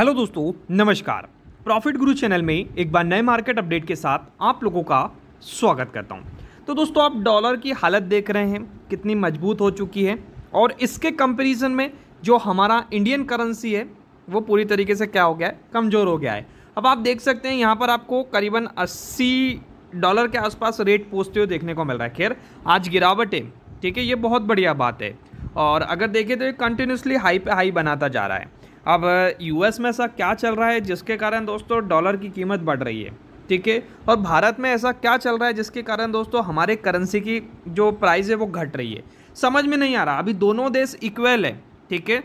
hello दोस्तों नमस्कार profit गुरु चैनल में एक बार नए मार्केट अपडेट के साथ आप लोगों का स्वागत करता हूं तो दोस्तों आप डॉलर की हालत देख रहे हैं कितनी मजबूत हो चुकी है और इसके कंपैरिजन में जो हमारा इंडियन करेंसी है वो पूरी तरीके से क्या हो गया है कमज़ोर हो गया है अब आप देख सकते हैं यहाँ पर आपको करीबन अस्सी डॉलर के आसपास रेट पहुँचते हुए देखने को मिल रहा है खैर आज गिरावट है ठीक है ये बहुत बढ़िया बात है और अगर देखें तो ये कंटिन्यूसली हाई पे हाई बनाता जा रहा है अब यूएस में ऐसा क्या चल रहा है जिसके कारण दोस्तों डॉलर की कीमत बढ़ रही है ठीक है और भारत में ऐसा क्या चल रहा है जिसके कारण दोस्तों हमारे करेंसी की जो प्राइस है वो घट रही है समझ में नहीं आ रहा अभी दोनों देश इक्वल है ठीक है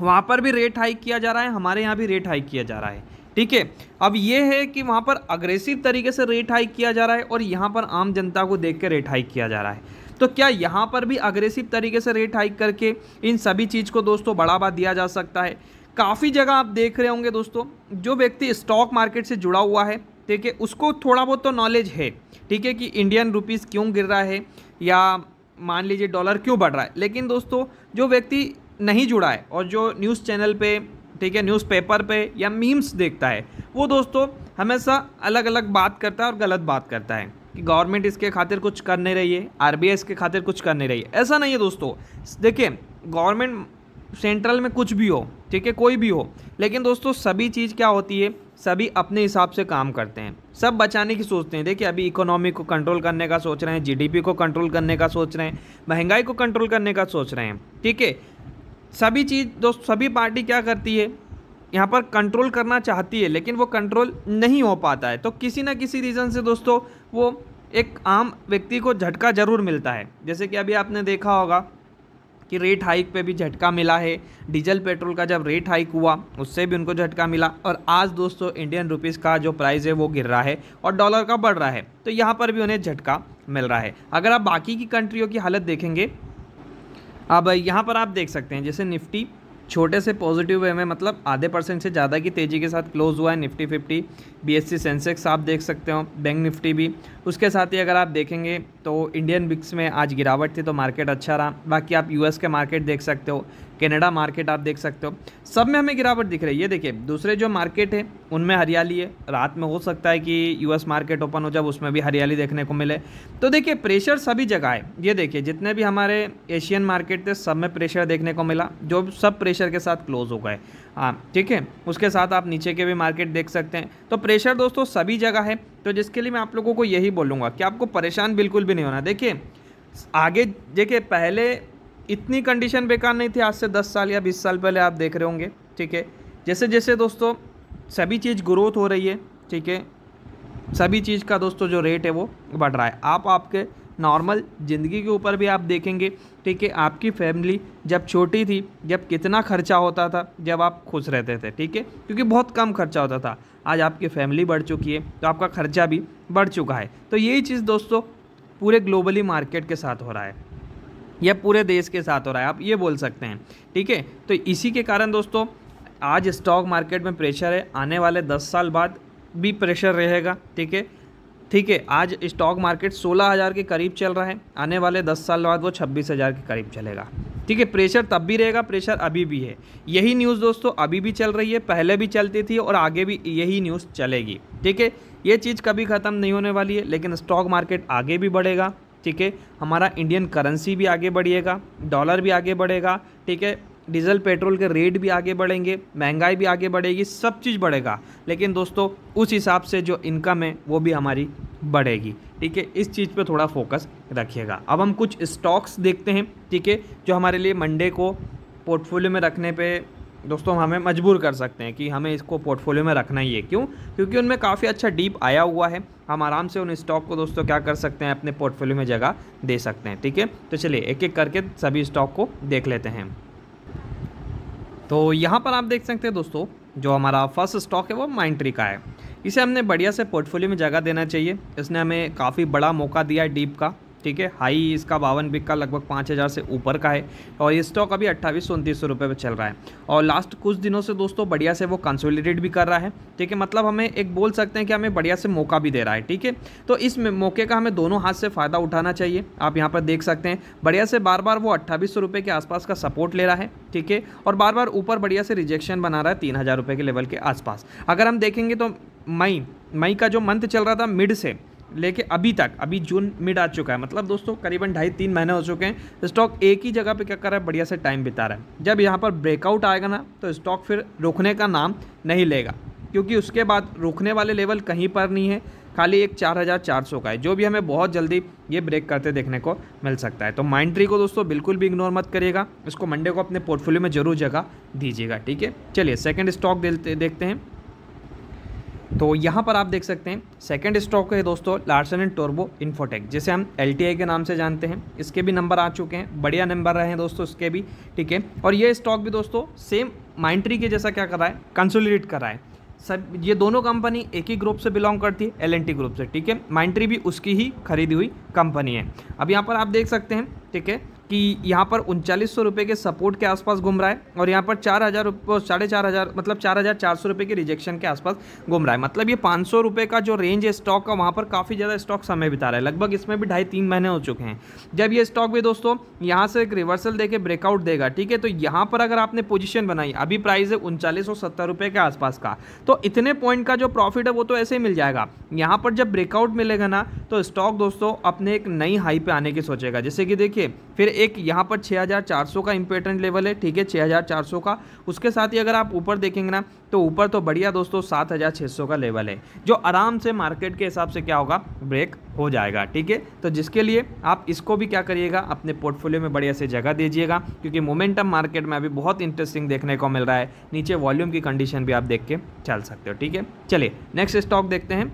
वहाँ पर भी रेट हाइक किया जा रहा है हमारे यहाँ भी रेट हाइक किया जा रहा है ठीक है अब ये है कि वहाँ पर अग्रेसिव तरीके से रेट हाइक किया जा रहा है और यहाँ पर आम जनता को देख के रेट हाइक किया जा रहा है तो क्या यहाँ पर भी अग्रेसिव तरीके से रेट हाइक करके इन सभी चीज़ को दोस्तों बढ़ावा दिया जा सकता है काफ़ी जगह आप देख रहे होंगे दोस्तों जो व्यक्ति स्टॉक मार्केट से जुड़ा हुआ है ठीक है उसको थोड़ा बहुत तो नॉलेज है ठीक है कि इंडियन रुपीज़ क्यों गिर रहा है या मान लीजिए डॉलर क्यों बढ़ रहा है लेकिन दोस्तों जो व्यक्ति नहीं जुड़ा है और जो न्यूज़ चैनल पे ठीक है न्यूज़ पेपर पे या मीम्स देखता है वो दोस्तों हमेशा अलग अलग बात करता है और गलत बात करता है कि गवर्नमेंट इसके खातिर कुछ कर नहीं रही है आर इसके खातिर कुछ कर नहीं रही है ऐसा नहीं है दोस्तों देखिए गवर्नमेंट सेंट्रल में कुछ भी हो ठीक है कोई भी हो लेकिन दोस्तों सभी चीज़ क्या होती है सभी अपने हिसाब से काम करते हैं सब बचाने की सोचते हैं देखिए अभी इकोनॉमी को कंट्रोल करने का सोच रहे हैं जीडीपी को कंट्रोल करने का सोच रहे हैं महंगाई को कंट्रोल करने का सोच रहे हैं ठीक है सभी चीज़ दोस्त सभी पार्टी क्या करती है यहाँ पर कंट्रोल करना चाहती है लेकिन वो कंट्रोल नहीं हो पाता है तो किसी ना किसी रीज़न से दोस्तों वो एक आम व्यक्ति को झटका ज़रूर मिलता है जैसे कि अभी आपने देखा होगा कि रेट हाइक पे भी झटका मिला है डीजल पेट्रोल का जब रेट हाइक हुआ उससे भी उनको झटका मिला और आज दोस्तों इंडियन रुपीज़ का जो प्राइस है वो गिर रहा है और डॉलर का बढ़ रहा है तो यहाँ पर भी उन्हें झटका मिल रहा है अगर आप बाकी की कंट्रियों की हालत देखेंगे अब यहाँ पर आप देख सकते हैं जैसे निफ्टी छोटे से पॉजिटिव वे में मतलब आधे परसेंट से ज़्यादा की तेज़ी के साथ क्लोज हुआ है निफ्टी फिफ्टी बी सेंसेक्स आप देख सकते हो बैंक निफ्टी भी उसके साथ ही अगर आप देखेंगे तो इंडियन बिक्स में आज गिरावट थी तो मार्केट अच्छा रहा बाकी आप यूएस के मार्केट देख सकते हो कनाडा मार्केट आप देख सकते हो सब में हमें गिरावट दिख रही है ये देखिए दूसरे जो मार्केट है उनमें हरियाली है रात में हो सकता है कि यूएस मार्केट ओपन हो जब उसमें भी हरियाली देखने को मिले तो देखिए प्रेशर सभी जगह है ये देखिए जितने भी हमारे एशियन मार्केट थे सब में प्रेशर देखने को मिला जो सब प्रेशर के साथ क्लोज हो गए हाँ ठीक है उसके साथ आप नीचे के भी मार्केट देख सकते हैं तो प्रेशर दोस्तों सभी जगह है तो जिसके लिए मैं आप लोगों को यही बोलूँगा कि आपको परेशान बिल्कुल भी नहीं होना देखिए आगे देखिए पहले इतनी कंडीशन बेकार नहीं थी आज से दस साल या बीस साल पहले आप देख रहे होंगे ठीक है जैसे जैसे दोस्तों सभी चीज़ ग्रोथ हो रही है ठीक है सभी चीज़ का दोस्तों जो रेट है वो बढ़ रहा है आप आपके नॉर्मल ज़िंदगी के ऊपर भी आप देखेंगे ठीक है आपकी फैमिली जब छोटी थी जब कितना खर्चा होता था जब आप खुश रहते थे ठीक है क्योंकि बहुत कम खर्चा होता था आज आपकी फैमिली बढ़ चुकी है तो आपका खर्चा भी बढ़ चुका है तो यही चीज़ दोस्तों पूरे ग्लोबली मार्केट के साथ हो रहा है या पूरे देश के साथ हो रहा है आप ये बोल सकते हैं ठीक है तो इसी के कारण दोस्तों आज स्टॉक मार्केट में प्रेशर है आने वाले दस साल बाद भी प्रेशर रहेगा ठीक है ठीक है आज स्टॉक मार्केट 16000 के करीब चल रहा है आने वाले 10 साल बाद वो 26000 के करीब चलेगा ठीक है प्रेशर तब भी रहेगा प्रेशर अभी भी है यही न्यूज़ दोस्तों अभी भी चल रही है पहले भी चलती थी और आगे भी यही न्यूज़ चलेगी ठीक है ये चीज़ कभी ख़त्म नहीं होने वाली है लेकिन स्टॉक मार्केट आगे भी बढ़ेगा ठीक है हमारा इंडियन करेंसी भी आगे बढ़िएगा डॉलर भी आगे बढ़ेगा ठीक है डीजल पेट्रोल के रेट भी आगे बढ़ेंगे महंगाई भी आगे बढ़ेगी सब चीज़ बढ़ेगा लेकिन दोस्तों उस हिसाब से जो इनकम है वो भी हमारी बढ़ेगी ठीक है इस चीज़ पे थोड़ा फोकस रखिएगा अब हम कुछ स्टॉक्स देखते हैं ठीक है जो हमारे लिए मंडे को पोर्टफोलियो में रखने पे दोस्तों हमें मजबूर कर सकते हैं कि हमें इसको पोर्टफोलियो में रखना ही है क्यों क्योंकि उनमें काफ़ी अच्छा डीप आया हुआ है हम आराम से उन स्टॉक को दोस्तों क्या कर सकते हैं अपने पोर्टफोलियो में जगह दे सकते हैं ठीक है तो चलिए एक एक करके सभी स्टॉक को देख लेते हैं तो यहाँ पर आप देख सकते हैं दोस्तों जो हमारा फर्स्ट स्टॉक है वो माइंड का है इसे हमने बढ़िया से पोर्टफोलियो में जगह देना चाहिए इसने हमें काफ़ी बड़ा मौका दिया है डीप का ठीक है हाई इसका बावन बिक का लगभग पाँच हज़ार से ऊपर का है और ये स्टॉक अभी अट्ठाईस सौ उनतीस सौ रुपये पर चल रहा है और लास्ट कुछ दिनों से दोस्तों बढ़िया से वो कंसोलिडेट भी कर रहा है ठीक है मतलब हमें एक बोल सकते हैं कि हमें बढ़िया से मौका भी दे रहा है ठीक है तो इस मौके का हमें दोनों हाथ से फ़ायदा उठाना चाहिए आप यहाँ पर देख सकते हैं बढ़िया से बार बार वो अट्ठाईस सौ के आसपास का सपोर्ट ले रहा है ठीक है और बार बार ऊपर बढ़िया से रिजेक्शन बना रहा है तीन हज़ार रुपये के लेवल के आसपास अगर हम देखेंगे तो मई मई का जो मंथ चल रहा था मिड से लेके अभी तक अभी जून मिड आ चुका है मतलब दोस्तों करीबन ढाई तीन महीने हो चुके हैं स्टॉक एक ही जगह पे क्या कर रहा है बढ़िया से टाइम बिता रहा है जब यहाँ पर ब्रेकआउट आएगा ना तो स्टॉक फिर रुकने का नाम नहीं लेगा क्योंकि उसके बाद रुकने वाले लेवल कहीं पर नहीं है खाली एक चार हज़ार चार सौ का है जो भी हमें बहुत जल्दी ये ब्रेक करते देखने को मिल सकता है तो माइंड ट्री को दोस्तों बिल्कुल भी इग्नोर मत करिएगा इसको मंडे को अपने पोर्टफोलियो में जरूर जगह दीजिएगा ठीक है चलिए सेकेंड स्टॉक देखते हैं तो यहाँ पर आप देख सकते हैं सेकंड स्टॉक है दोस्तों लार्सन एंड टोर्बो इन्फोटेक जिसे हम एल के नाम से जानते हैं इसके भी नंबर आ चुके हैं बढ़िया नंबर रहे हैं दोस्तों इसके भी ठीक है और ये स्टॉक भी दोस्तों सेम माइंट्री के जैसा क्या करा है कंसोलिडेट करा है सब ये दोनों कंपनी एक ही ग्रुप से बिलोंग करती है एल ग्रुप से ठीक है माइंट्री भी उसकी ही खरीदी हुई कंपनी है अब यहाँ पर आप देख सकते हैं ठीक है कि यहाँ पर उनचालीस सौ रुपये के सपोर्ट के आसपास घूम रहा है और यहाँ पर चार हज़ार रुपये साढ़े चार हज़ार मतलब चार हज़ार चार सौ रुपये के रिजेक्शन के आसपास घूम रहा है मतलब ये पाँच सौ रुपये का जो रेंज है स्टॉक का वहाँ पर काफ़ी ज़्यादा स्टॉक समय बिता रहा है लगभग इसमें भी ढाई तीन महीने हो चुके हैं जब ये स्टॉक भी दोस्तों यहाँ से एक रिवर्सल दे ब्रेकआउट देगा ठीक है तो यहाँ पर अगर आपने पोजिशन बनाई अभी प्राइस है उनचालीस सौ सत्तर रुपये के आसपास का तो इतने पॉइंट का जो प्रॉफिट है वो तो ऐसे ही मिल जाएगा यहाँ पर जब ब्रेकआउट मिलेगा ना तो स्टॉक दोस्तों अपने एक नई हाई पर आने की सोचेगा जैसे कि देखिए फिर एक यहाँ पर 6400 का इंपॉर्टेंट लेवल है ठीक है 6400 का उसके साथ ही अगर आप ऊपर देखेंगे ना तो ऊपर तो बढ़िया दोस्तों 7600 का लेवल है जो आराम से मार्केट के हिसाब से क्या होगा ब्रेक हो जाएगा ठीक है तो जिसके लिए आप इसको भी क्या करिएगा अपने पोर्टफोलियो में बढ़िया से जगह दीजिएगा क्योंकि मोमेंटम मार्केट में अभी बहुत इंटरेस्टिंग देखने को मिल रहा है नीचे वॉल्यूम की कंडीशन भी आप देख के चल सकते हो ठीक है चलिए नेक्स्ट स्टॉक देखते हैं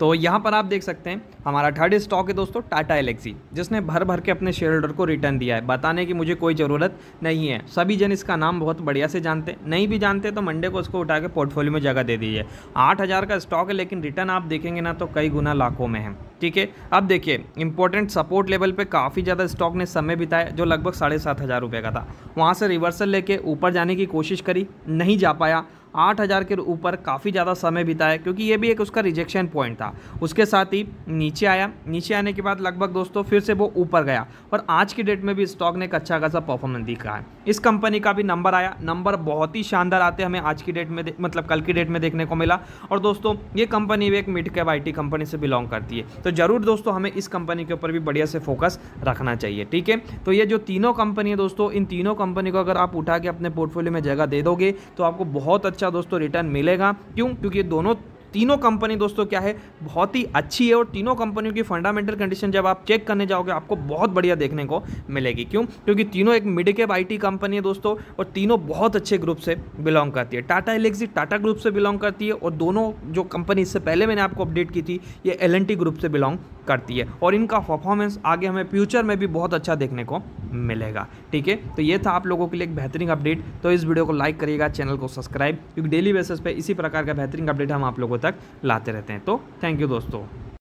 तो यहाँ पर आप देख सकते हैं हमारा थर्ड स्टॉक है दोस्तों टाटा एलेक्सी जिसने भर भर के अपने शेयर होल्डर को रिटर्न दिया है बताने की मुझे कोई ज़रूरत नहीं है सभी जन इसका नाम बहुत बढ़िया से जानते हैं नहीं भी जानते तो मंडे को उसको उठा के पोर्टफोलियो में जगह दे दीजिए आठ हज़ार का स्टॉक है लेकिन रिटर्न आप देखेंगे ना तो कई गुना लाखों में है ठीक है अब देखिए इंपॉर्टेंट सपोर्ट लेवल पर काफ़ी ज़्यादा स्टॉक ने समय बिताया जो लगभग साढ़े सात हज़ार रुपये का था वहाँ से रिवर्सल लेके ऊपर जाने की कोशिश करी नहीं जा पाया आठ हज़ार के ऊपर काफ़ी ज़्यादा समय बिताया क्योंकि ये भी एक उसका रिजेक्शन पॉइंट था उसके साथ ही नीचे आया नीचे आने के बाद लगभग दोस्तों फिर से वो ऊपर गया और आज की डेट में भी स्टॉक ने एक अच्छा खासा परफॉर्मेंस दिखा है इस कंपनी का भी नंबर आया नंबर बहुत ही शानदार आते हमें आज की डेट में मतलब कल की डेट में देखने को मिला और दोस्तों ये कंपनी भी एक मिड कैप आई कंपनी से बिलोंग करती है तो ज़रूर दोस्तों हमें इस कंपनी के ऊपर भी बढ़िया से फोकस रखना चाहिए ठीक है तो ये जो तीनों कंपनी है दोस्तों इन तीनों कंपनी को अगर आप उठा के अपने पोर्टफोलियो में जगह दे दोगे तो आपको बहुत अच्छा अच्छा दोस्तों रिटर्न मिलेगा क्यों क्योंकि दोनों तीनों कंपनी दोस्तों क्या है बहुत ही अच्छी है और तीनों कंपनियों की फंडामेंटल कंडीशन जब आप चेक करने जाओगे आपको बहुत बढ़िया देखने को मिलेगी क्यों क्योंकि तीनों एक मिड कैप आई कंपनी है दोस्तों और तीनों बहुत अच्छे ग्रुप से बिलोंग करती है टाटा एलेक्सी टाटा ग्रुप से बिलोंग करती है और दोनों जो कंपनी इससे पहले मैंने आपको अपडेट की थी ये एल ग्रुप से बिलोंग करती है और इनका परफॉर्मेंस आगे हमें फ्यूचर में भी बहुत अच्छा देखने को मिलेगा ठीक है तो ये था आप लोगों के लिए एक बेहतरीन अपडेट तो इस वीडियो को लाइक करिएगा चैनल को सब्सक्राइब क्योंकि डेली बेसिस पे इसी प्रकार का बेहतरीन अपडेट हम आप लोगों तक लाते रहते हैं तो थैंक यू दोस्तों